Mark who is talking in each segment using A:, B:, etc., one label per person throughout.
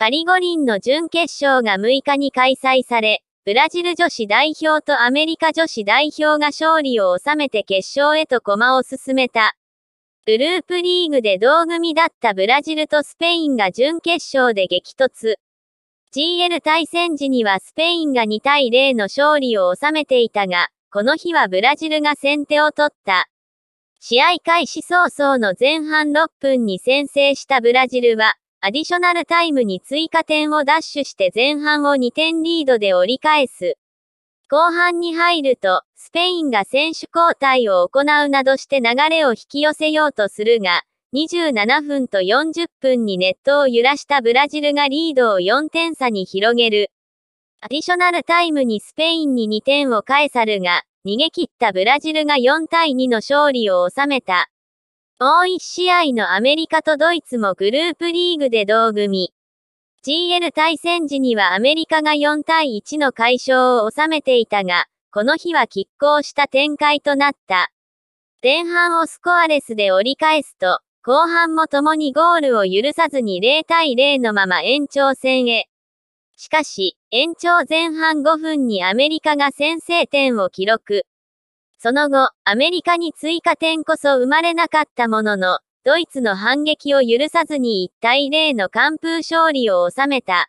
A: パリ五輪の準決勝が6日に開催され、ブラジル女子代表とアメリカ女子代表が勝利を収めて決勝へと駒を進めた。グループリーグで同組だったブラジルとスペインが準決勝で激突。GL 対戦時にはスペインが2対0の勝利を収めていたが、この日はブラジルが先手を取った。試合開始早々の前半6分に先制したブラジルは、アディショナルタイムに追加点をダッシュして前半を2点リードで折り返す。後半に入ると、スペインが選手交代を行うなどして流れを引き寄せようとするが、27分と40分にネットを揺らしたブラジルがリードを4点差に広げる。アディショナルタイムにスペインに2点を返さるが、逃げ切ったブラジルが4対2の勝利を収めた。もう1試合のアメリカとドイツもグループリーグで同組。GL 対戦時にはアメリカが4対1の解消を収めていたが、この日は拮抗した展開となった。前半をスコアレスで折り返すと、後半も共にゴールを許さずに0対0のまま延長戦へ。しかし、延長前半5分にアメリカが先制点を記録。その後、アメリカに追加点こそ生まれなかったものの、ドイツの反撃を許さずに1対0の完封勝利を収めた。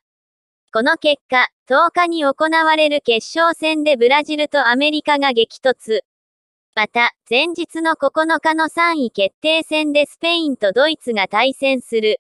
A: この結果、10日に行われる決勝戦でブラジルとアメリカが激突。また、前日の9日の3位決定戦でスペインとドイツが対戦する。